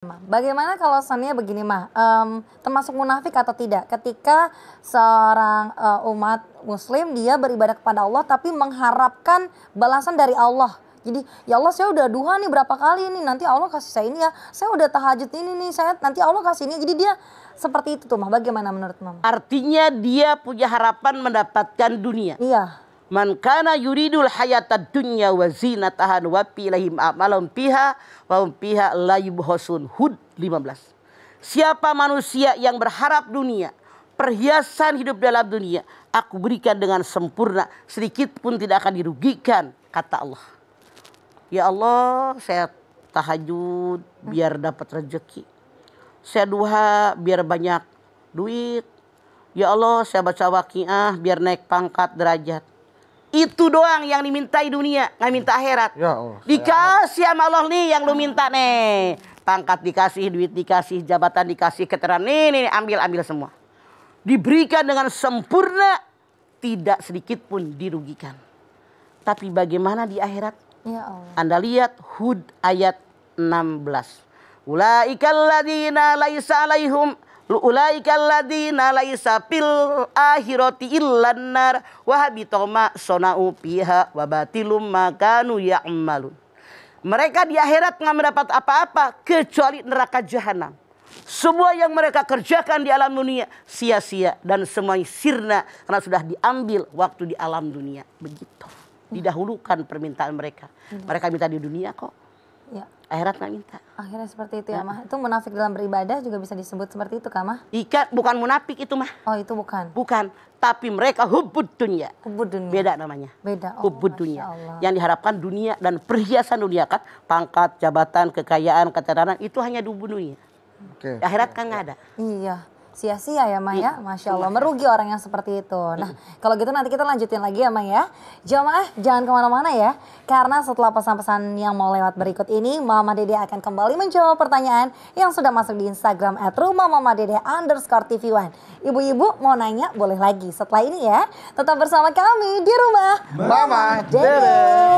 Bagaimana kalau sannya begini mah, um, termasuk munafik atau tidak? Ketika seorang uh, umat Muslim dia beribadah kepada Allah tapi mengharapkan balasan dari Allah. Jadi ya Allah saya udah duha nih berapa kali ini nanti Allah kasih saya ini ya, saya udah tahajud ini nih saya nanti Allah kasih ini. Jadi dia seperti itu tuh mah. Bagaimana menurut mama? Artinya dia punya harapan mendapatkan dunia. Iya. Man kana yuridul hayatad dunya wa zinataha wa pilahim amalum piha wa piha la yubhasun. Hud 15. Siapa manusia yang berharap dunia, perhiasan hidup dalam dunia, aku berikan dengan sempurna, sedikit pun tidak akan dirugikan, kata Allah. Ya Allah, saya tahajud biar dapat rezeki. Saya duha biar banyak duit. Ya Allah, saya baca wakiah biar naik pangkat derajat. Itu doang yang dimintai dunia, nggak minta akhirat. Ya Allah. Dikasih sama Allah nih yang lu minta nih. Pangkat dikasih, duit dikasih, jabatan dikasih, keterangan nih, nih, nih ambil ambil semua. Diberikan dengan sempurna, tidak sedikit pun dirugikan. Tapi bagaimana di akhirat? Ya Allah. Anda lihat Hud ayat 16. Ulaikalladzina laisa alaihum laisa fil akhirati illan nar ma sana'u fiha ma Mereka di akhirat nggak mendapat apa-apa kecuali neraka jahanam. Semua yang mereka kerjakan di alam dunia sia-sia dan semuanya sirna karena sudah diambil waktu di alam dunia. Begitu. Hmm. Didahulukan permintaan mereka. Hmm. Mereka minta di dunia kok Ya. Akhirat nggak minta. Akhirnya seperti itu ya, ya mah. Itu munafik dalam beribadah juga bisa disebut seperti itu kah mah? Ika, bukan munafik itu mah. Oh itu bukan. Bukan. Tapi mereka hubud dunia. Hubud dunia. Beda namanya. Beda. Oh, hubud dunia. Allah. Yang diharapkan dunia dan perhiasan dunia kan. Pangkat, jabatan, kekayaan, keterangan itu hanya di hubud dunia. Okay. Akhirat kan nggak ada. Iya sia-sia ya Maya, iya. Masya Allah, merugi orang yang seperti itu. Nah, kalau gitu nanti kita lanjutin lagi ya Maya. ya. Jamaah, jangan kemana-mana ya. Karena setelah pesan-pesan yang mau lewat berikut ini, Mama Dede akan kembali menjawab pertanyaan yang sudah masuk di Instagram at rumah Mama Dede underscore tv One. Ibu-ibu mau nanya boleh lagi setelah ini ya. Tetap bersama kami di rumah Mama, Mama Dede.